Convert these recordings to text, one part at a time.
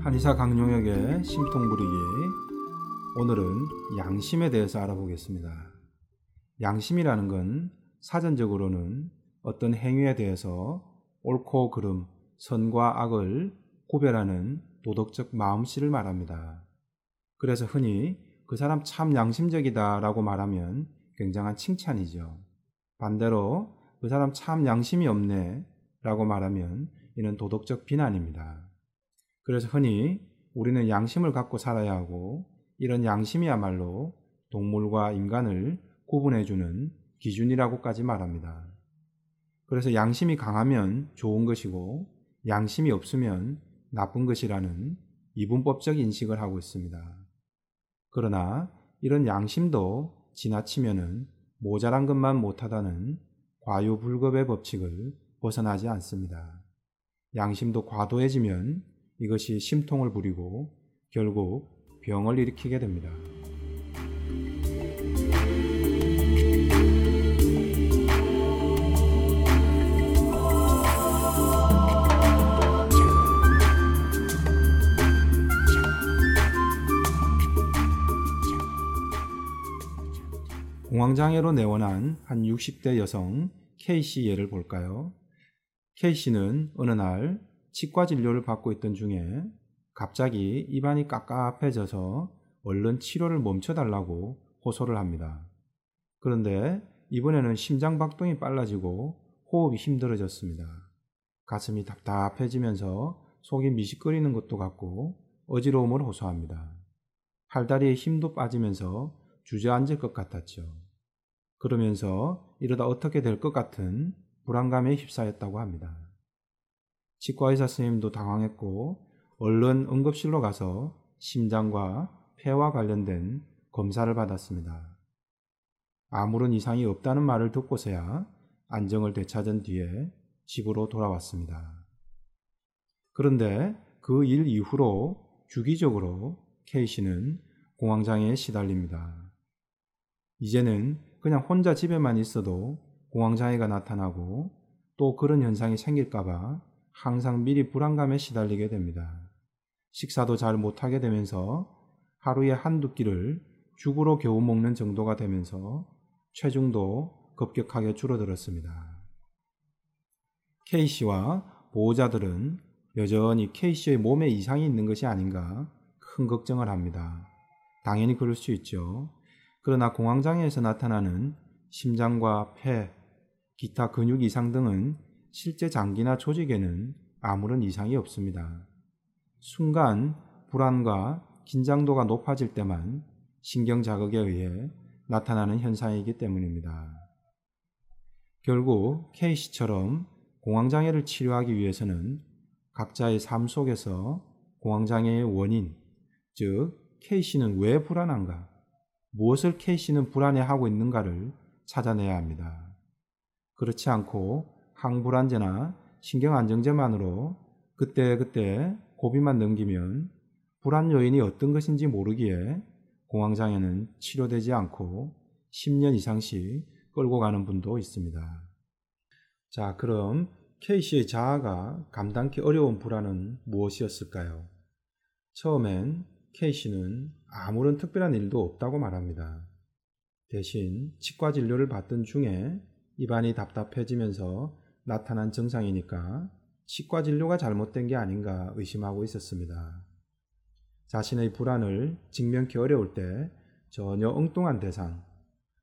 한의사 강용혁의 심통 부리기 오늘은 양심에 대해서 알아보겠습니다. 양심이라는 건 사전적으로는 어떤 행위에 대해서 옳고 그름, 선과 악을 구별하는 도덕적 마음씨를 말합니다. 그래서 흔히 그 사람 참 양심적이다 라고 말하면 굉장한 칭찬이죠. 반대로 그 사람 참 양심이 없네 라고 말하면 이는 도덕적 비난입니다. 그래서 흔히 우리는 양심을 갖고 살아야 하고 이런 양심이야말로 동물과 인간을 구분해주는 기준이라고까지 말합니다. 그래서 양심이 강하면 좋은 것이고 양심이 없으면 나쁜 것이라는 이분법적 인식을 하고 있습니다. 그러나 이런 양심도 지나치면은 모자란 것만 못하다는 과유불급의 법칙을 벗어나지 않습니다. 양심도 과도해지면 이것이 심통을 부리고 결국 병을 일으키게 됩니다. 방황장애로 내원한 한 60대 여성 K씨 예를 볼까요? K씨는 어느 날 치과 진료를 받고 있던 중에 갑자기 입안이 깝깝해져서 얼른 치료를 멈춰달라고 호소를 합니다. 그런데 이번에는 심장박동이 빨라지고 호흡이 힘들어졌습니다. 가슴이 답답해지면서 속이 미식거리는 것도 같고 어지러움을 호소합니다. 팔다리에 힘도 빠지면서 주저앉을 것 같았죠. 그러면서 이러다 어떻게 될 것 같은 불안감에 휩싸였다고 합니다. 치과의사 선생님도 당황했고 얼른 응급실로 가서 심장과 폐와 관련된 검사를 받았습니다. 아무런 이상이 없다는 말을 듣고서야 안정을 되찾은 뒤에 집으로 돌아왔습니다. 그런데 그 일 이후로 주기적으로 케이 시는 공황장애에 시달립니다. 이제는 그냥 혼자 집에만 있어도 공황장애가 나타나고 또 그런 현상이 생길까봐 항상 미리 불안감에 시달리게 됩니다. 식사도 잘 못하게 되면서 하루에 한두 끼를 죽으로 겨우 먹는 정도가 되면서 체중도 급격하게 줄어들었습니다. K씨와 보호자들은 여전히 K씨의 몸에 이상이 있는 것이 아닌가 큰 걱정을 합니다. 당연히 그럴 수 있죠. 그러나 공황장애에서 나타나는 심장과 폐, 기타 근육 이상 등은 실제 장기나 조직에는 아무런 이상이 없습니다. 순간 불안과 긴장도가 높아질 때만 신경 자극에 의해 나타나는 현상이기 때문입니다. 결국 케이씨처럼 공황장애를 치료하기 위해서는 각자의 삶 속에서 공황장애의 원인, 즉 케이씨는 왜 불안한가? 무엇을 케이시는 불안해하고 있는가를 찾아내야 합니다. 그렇지 않고 항불안제나 신경안정제만으로 그때그때 고비만 넘기면 불안 요인이 어떤 것인지 모르기에 공황장애는 치료되지 않고 10년 이상씩 끌고 가는 분도 있습니다. 자, 그럼 케이시의 자아가 감당기 하 어려운 불안은 무엇이었을까요? 처음엔 케이시는 아무런 특별한 일도 없다고 말합니다. 대신 치과 진료를 받던 중에 입안이 답답해지면서 나타난 증상이니까 치과 진료가 잘못된 게 아닌가 의심하고 있었습니다. 자신의 불안을 직면케 어려울 때 전혀 엉뚱한 대상,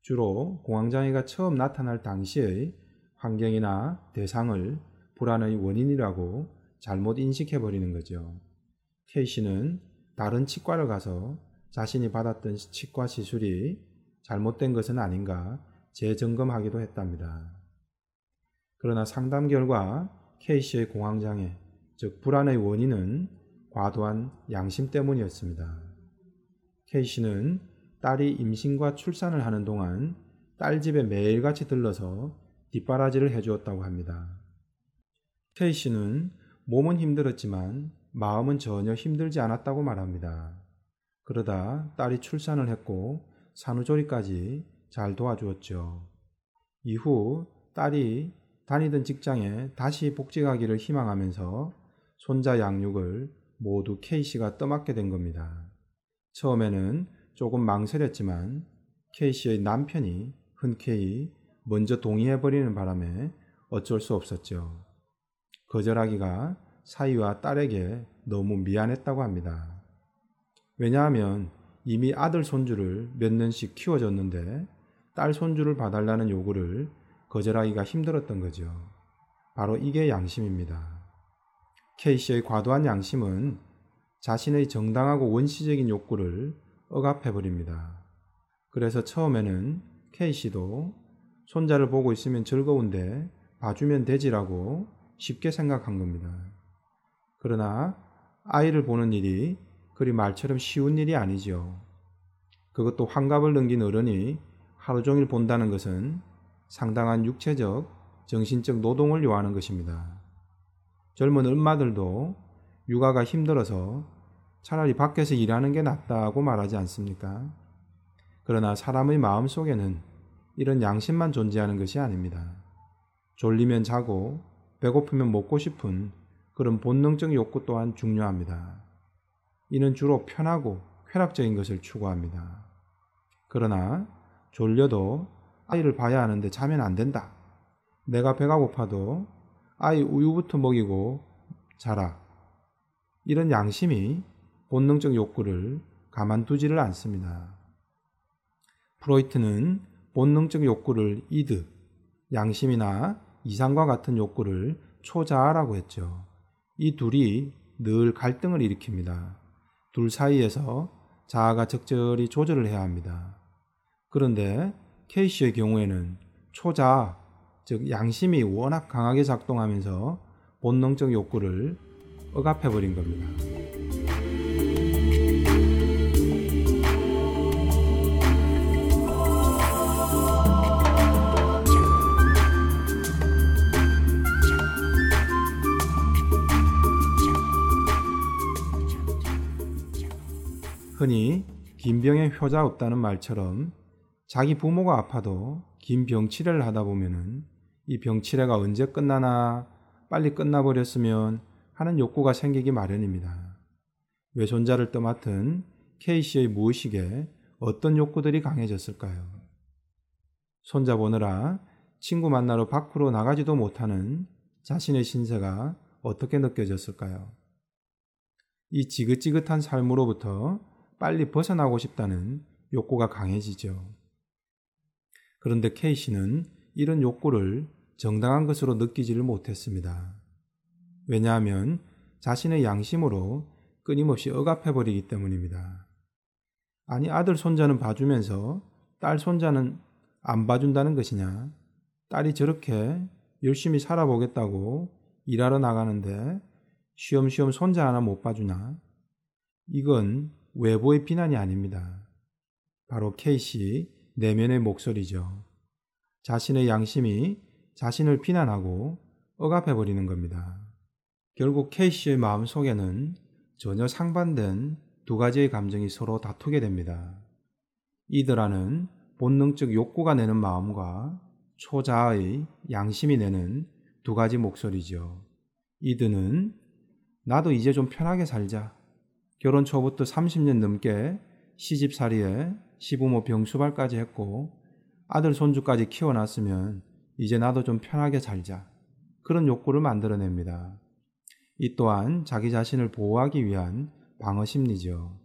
주로 공황장애가 처음 나타날 당시의 환경이나 대상을 불안의 원인이라고 잘못 인식해버리는 거죠. 케이 씨는 다른 치과를 가서 자신이 받았던 치과 시술이 잘못된 것은 아닌가 재점검하기도 했답니다. 그러나 상담 결과 K씨의 공황장애, 즉 불안의 원인은 과도한 양심 때문이었습니다. K씨는 딸이 임신과 출산을 하는 동안 딸 집에 매일같이 들러서 뒷바라지를 해주었다고 합니다. K씨는 몸은 힘들었지만 마음은 전혀 힘들지 않았다고 말합니다. 그러다 딸이 출산을 했고 산후조리까지 잘 도와주었죠. 이후 딸이 다니던 직장에 다시 복직하기를 희망하면서 손자 양육을 모두 K씨가 떠맡게 된 겁니다. 처음에는 조금 망설였지만 K씨의 남편이 흔쾌히 먼저 동의해버리는 바람에 어쩔 수 없었죠. 거절하기가 사위와 딸에게 너무 미안했다고 합니다. 왜냐하면 이미 아들 손주를 몇 년씩 키워줬는데 딸 손주를 봐달라는 요구를 거절하기가 힘들었던 거죠. 바로 이게 양심입니다. 케이씨의 과도한 양심은 자신의 정당하고 원시적인 욕구를 억압해버립니다. 그래서 처음에는 케이씨도 손자를 보고 있으면 즐거운데 봐주면 되지라고 쉽게 생각한 겁니다. 그러나 아이를 보는 일이 그리 말처럼 쉬운 일이 아니죠 그것도 환갑을 넘긴 어른이 하루 종일 본다는 것은 상당한 육체적, 정신적 노동을 요하는 것입니다. 젊은 엄마들도 육아가 힘들어서 차라리 밖에서 일하는 게 낫다고 말하지 않습니까? 그러나 사람의 마음 속에는 이런 양심만 존재하는 것이 아닙니다. 졸리면 자고 배고프면 먹고 싶은 그런 본능적 욕구 또한 중요합니다. 이는 주로 편하고 쾌락적인 것을 추구합니다. 그러나 졸려도 아이를 봐야 하는데 자면 안 된다. 내가 배가 고파도 아이 우유부터 먹이고 자라. 이런 양심이 본능적 욕구를 가만두지를 않습니다. 프로이트는 본능적 욕구를 이드, 양심이나 이상과 같은 욕구를 초자아라고 했죠. 이 둘이 늘 갈등을 일으킵니다. 둘 사이에서 자아가 적절히 조절을 해야 합니다. 그런데 케이 씨의 경우에는 초자, 즉 양심이 워낙 강하게 작동하면서 본능적 욕구를 억압해버린 겁니다. 흔히 김병에 효자 없다는 말처럼 자기 부모가 아파도 긴 병치레를 하다 보면은 이 병치레가 언제 끝나나 빨리 끝나버렸으면 하는 욕구가 생기기 마련입니다. 외손자를 떠맡은 K씨의 무의식에 어떤 욕구들이 강해졌을까요? 손자 보느라 친구 만나러 밖으로 나가지도 못하는 자신의 신세가 어떻게 느껴졌을까요? 이 지긋지긋한 삶으로부터 빨리 벗어나고 싶다는 욕구가 강해지죠. 그런데 케이 씨는 이런 욕구를 정당한 것으로 느끼지를 못했습니다. 왜냐하면 자신의 양심으로 끊임없이 억압해버리기 때문입니다. 아니, 아들 손자는 봐주면서 딸 손자는 안 봐준다는 것이냐? 딸이 저렇게 열심히 살아보겠다고 일하러 나가는데 쉬엄쉬엄 손자 하나 못봐주냐 이건 외부의 비난이 아닙니다. 바로 케이시 내면의 목소리죠. 자신의 양심이 자신을 비난하고 억압해버리는 겁니다. 결국 케이시의 마음 속에는 전혀 상반된 두 가지의 감정이 서로 다투게 됩니다. 이드라는 본능적 욕구가 내는 마음과 초자아의 양심이 내는 두 가지 목소리죠. 이드는 나도 이제 좀 편하게 살자 결혼 초부터 30년 넘게 시집살이에 시부모 병수발까지 했고 아들 손주까지 키워놨으면 이제 나도 좀 편하게 살자. 그런 욕구를 만들어냅니다. 이 또한 자기 자신을 보호하기 위한 방어 심리죠.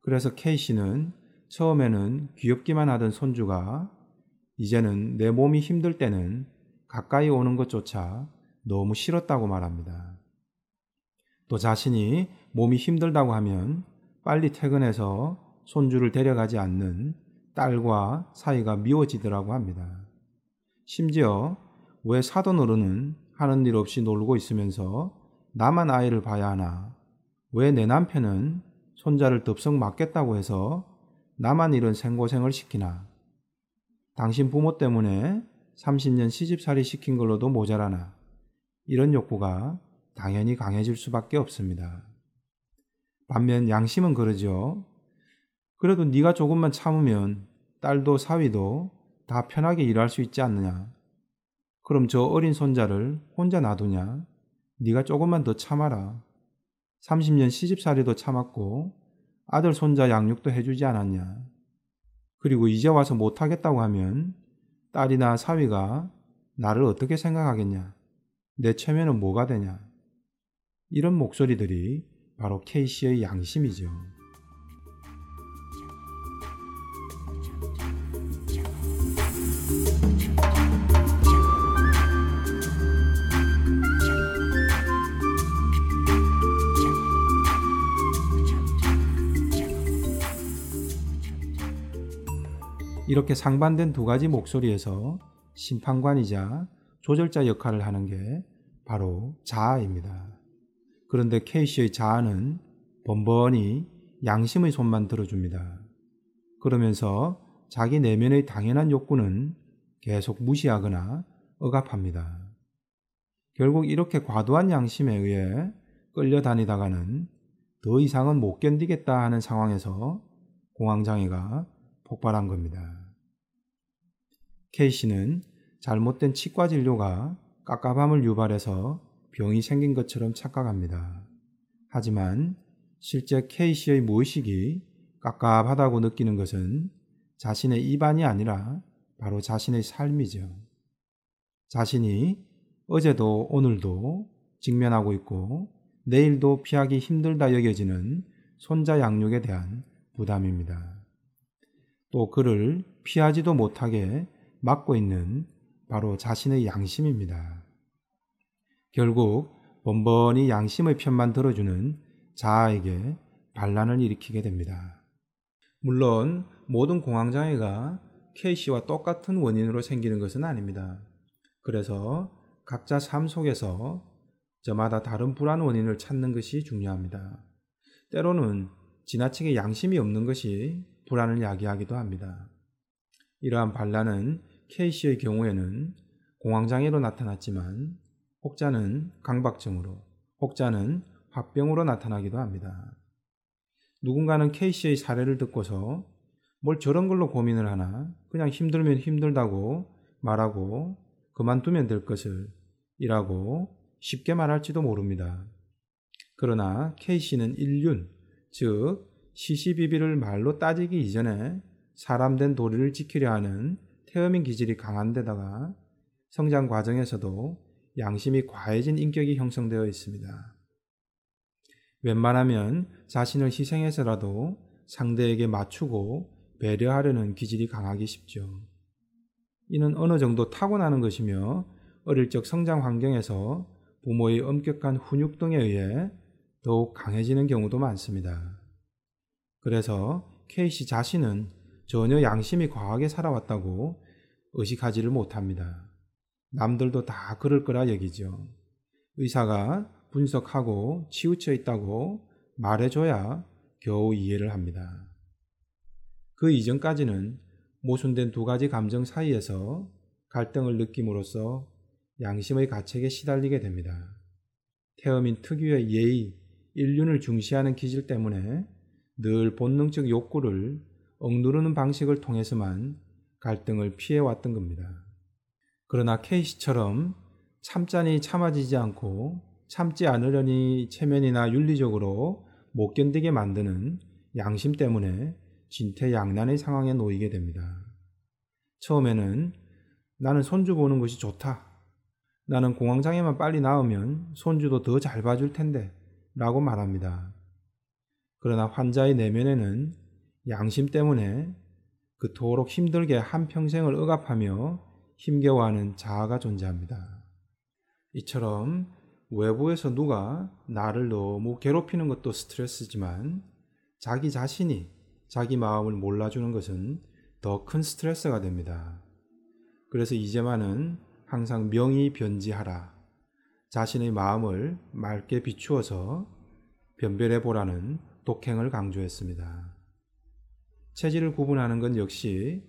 그래서 케이 씨는 처음에는 귀엽기만 하던 손주가 이제는 내 몸이 힘들 때는 가까이 오는 것조차 너무 싫었다고 말합니다. 또 자신이 몸이 힘들다고 하면 빨리 퇴근해서 손주를 데려가지 않는 딸과 사이가 미워지더라고 합니다. 심지어 왜 사돈 어른은 하는 일 없이 놀고 있으면서 나만 아이를 봐야 하나? 왜 내 남편은 손자를 덥석 맡겠다고 해서 나만 이런 생고생을 시키나? 당신 부모 때문에 30년 시집살이 시킨 걸로도 모자라나? 이런 욕구가 당연히 강해질 수밖에 없습니다. 반면 양심은 그러죠. 그래도 네가 조금만 참으면 딸도 사위도 다 편하게 일할 수 있지 않느냐. 그럼 저 어린 손자를 혼자 놔두냐? 네가 조금만 더 참아라. 30년 시집살이도 참았고 아들 손자 양육도 해주지 않았냐. 그리고 이제 와서 못하겠다고 하면 딸이나 사위가 나를 어떻게 생각하겠냐. 내 체면은 뭐가 되냐. 이런 목소리들이 바로 케이씨의 양심이죠. 이렇게 상반된 두 가지 목소리에서 심판관이자 조절자 역할을 하는 게 바로 자아입니다. 그런데 케이씨의 자아는 번번이 양심의 손만 들어줍니다. 그러면서 자기 내면의 당연한 욕구는 계속 무시하거나 억압합니다. 결국 이렇게 과도한 양심에 의해 끌려다니다가는 더 이상은 못 견디겠다 하는 상황에서 공황장애가 폭발한 겁니다. 케이씨는 잘못된 치과 진료가 깝깝함을 유발해서 병이 생긴 것처럼 착각합니다. 하지만 실제 케이시의 무의식이 깝깝하다고 느끼는 것은 자신의 입안이 아니라 바로 자신의 삶이죠. 자신이 어제도 오늘도 직면하고 있고 내일도 피하기 힘들다 여겨지는 손자 양육에 대한 부담입니다. 또 그를 피하지도 못하게 막고 있는 바로 자신의 양심입니다. 결국 번번이 양심의 편만 들어주는 자아에게 반란을 일으키게 됩니다. 물론 모든 공황장애가 K씨와 똑같은 원인으로 생기는 것은 아닙니다. 그래서 각자 삶 속에서 저마다 다른 불안 원인을 찾는 것이 중요합니다. 때로는 지나치게 양심이 없는 것이 불안을 야기하기도 합니다. 이러한 반란은 K씨의 경우에는 공황장애로 나타났지만 혹자는 강박증으로, 혹자는 화병으로 나타나기도 합니다. 누군가는 K씨의 사례를 듣고서 뭘 저런 걸로 고민을 하나, 그냥 힘들면 힘들다고 말하고 그만두면 될 것을 이라고 쉽게 말할지도 모릅니다. 그러나 K씨는 일륜, 즉 시시비비를 말로 따지기 이전에 사람된 도리를 지키려 하는 태음인 기질이 강한 데다가 성장 과정에서도 양심이 과해진 인격이 형성되어 있습니다. 웬만하면 자신을 희생해서라도 상대에게 맞추고 배려하려는 기질이 강하기 쉽죠. 이는 어느 정도 타고나는 것이며 어릴 적 성장 환경에서 부모의 엄격한 훈육 등에 의해 더욱 강해지는 경우도 많습니다. 그래서 케이씨 자신은 전혀 양심이 과하게 살아왔다고 의식하지를 못합니다. 남들도 다 그럴 거라 얘기죠 의사가 분석하고 치우쳐 있다고 말해줘야 겨우 이해를 합니다. 그 이전까지는 모순된 두 가지 감정 사이에서 갈등을 느낌으로써 양심의 가책에 시달리게 됩니다. 태어민 특유의 예의, 인륜을 중시하는 기질 때문에 늘 본능적 욕구를 억누르는 방식을 통해서만 갈등을 피해왔던 겁니다. 그러나 케이시처럼 참자니 참아지지 않고 참지 않으려니 체면이나 윤리적으로 못 견디게 만드는 양심 때문에 진퇴양난의 상황에 놓이게 됩니다. 처음에는 나는 손주 보는 것이 좋다. 나는 공황장애만 빨리 나으면 손주도 더 잘 봐줄 텐데 라고 말합니다. 그러나 환자의 내면에는 양심 때문에 그토록 힘들게 한평생을 억압하며 힘겨워하는 자아가 존재합니다. 이처럼 외부에서 누가 나를 너무 괴롭히는 것도 스트레스지만 자기 자신이 자기 마음을 몰라주는 것은 더 큰 스트레스가 됩니다. 그래서 이제만은 항상 명이 변지하라. 자신의 마음을 맑게 비추어서 변별해 보라는 독행을 강조했습니다. 체질을 구분하는 건 역시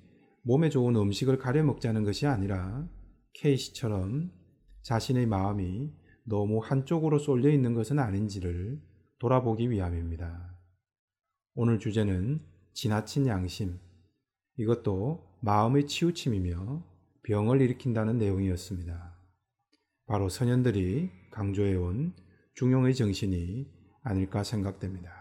몸에 좋은 음식을 가려 먹자는 것이 아니라 케이 씨처럼 자신의 마음이 너무 한쪽으로 쏠려 있는 것은 아닌지를 돌아보기 위함입니다. 오늘 주제는 지나친 양심. 이것도 마음의 치우침이며 병을 일으킨다는 내용이었습니다. 바로 선현들이 강조해온 중용의 정신이 아닐까 생각됩니다.